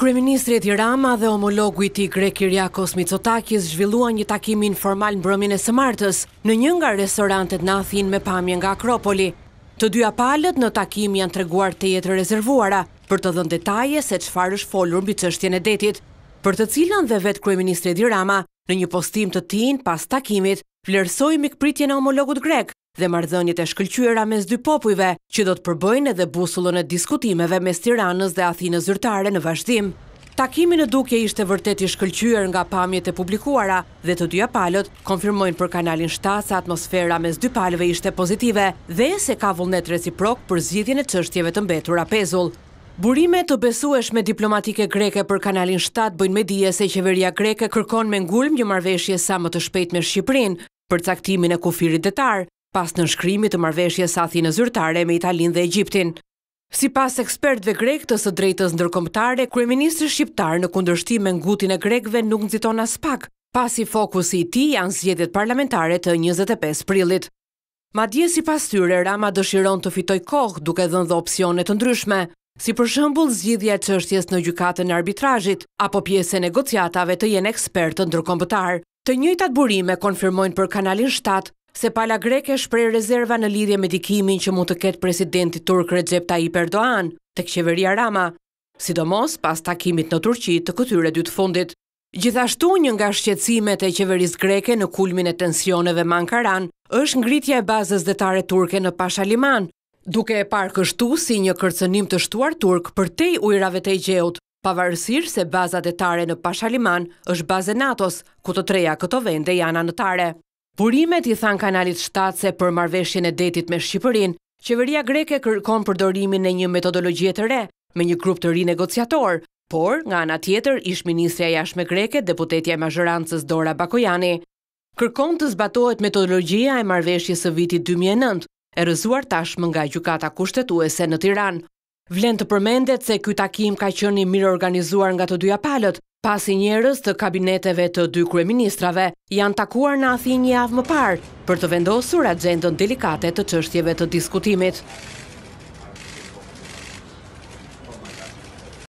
Kryeministri Edi Rama dhe homologu i tij grek Kyriakos Mitsotakis zhvilluan një takim informal mbrëmjen e së martës në një nga restorantet në Athinë me pamje nga Akropoli. Të dyja palët në takim janë treguar të jetë rezervuara për të dhënë detaje se çfarë është folur mbi çështjen e detit, për të cilën dhe vetë kryeministri Edi Rama në një postim të tij pas takimit vlersoi mikpritjen e homologut grek dhe mardhënjit e shkëllqyra mes dy popujve, që do të përbëjnë edhe busullën e diskutimeve mes tiranës dhe athinë zyrtare në vazhdim. Takimi në duke ishte vërteti shkëllqyër nga pamjet e publikuara dhe të dyja palët, konfirmojnë për kanalin 7 sa atmosfera mes dy palëve ishte pozitive dhe se ka vullnet reciprok për zhjithin e qështjeve të mbetur a pezull. Burime të besuesh me diplomatike greke për kanalin 7 bëjnë me dije se qeveria greke kërkon me ngulm një marveshje sa më të shpejt me Shqiprin për caktimin e kufirit detar pas në shkrimi të marveshje sa thinë zyrtare me Italin dhe Egyptin. Si pas ekspertve grek të së drejtës ndërkomptare, Kryeministri Shqiptar në kundërshtim me ngutin e grekve nuk nëziton as pak, pas i fokus i ti janë zjedit parlamentare të 25 prillit. Ma dje si pas tyre, Rama dëshiron të fitoj kohë duke dhënë dhe opcionet të ndryshme, si për shëmbull zgjidhja është qështjes në gjukatën e arbitrajit, apo pjesë e negociatave të jenë ekspertë ndërkombëtar. Të njëjtë atë burime konfirmojnë për kanalin Se pala greke shprej rezerva në lidhje me dikimin që mund të ketë presidenti Turk Recep Tayyip Erdoğan të këqeveria Rama, sidomos pas takimit në Turqi të këtyre dytë fundit. Gjithashtu një nga shqecimet e qeveris greke në kulmin e tensioneve mankaran, është ngritja e bazës detare turke në Pasha Liman, duke e parë kështu si një kërcënim të shtuar turk për te i ujrave të i gjeut, pavarësir se baza detare në Pasha Liman është baze NATO-s, ku të treja këto vende janë anëtare. Burimet i than kanalit shtatë se për marveshjen e detit me Shqipërin, qeveria greke kërkon përdorimin e një metodologjie të re, me një grup të ri negociator, por nga anë atjetër ishë Ministrja jashme greke, deputetja e mazhërancës Dora Bakojani. Kërkon të zbatohet metodologjia e marveshje së vitit 2009, e rëzuar tashmë nga gjukata kushtetuese në Tiran. Vlen të përmendet se kjo takim ka qëni mirë organizuar nga të dyja palët, Pasi njërës të kabineteve të dy kreministrave janë takuar në Athin një avë më parë për të vendosur agendën delikate të qështjeve të diskutimit.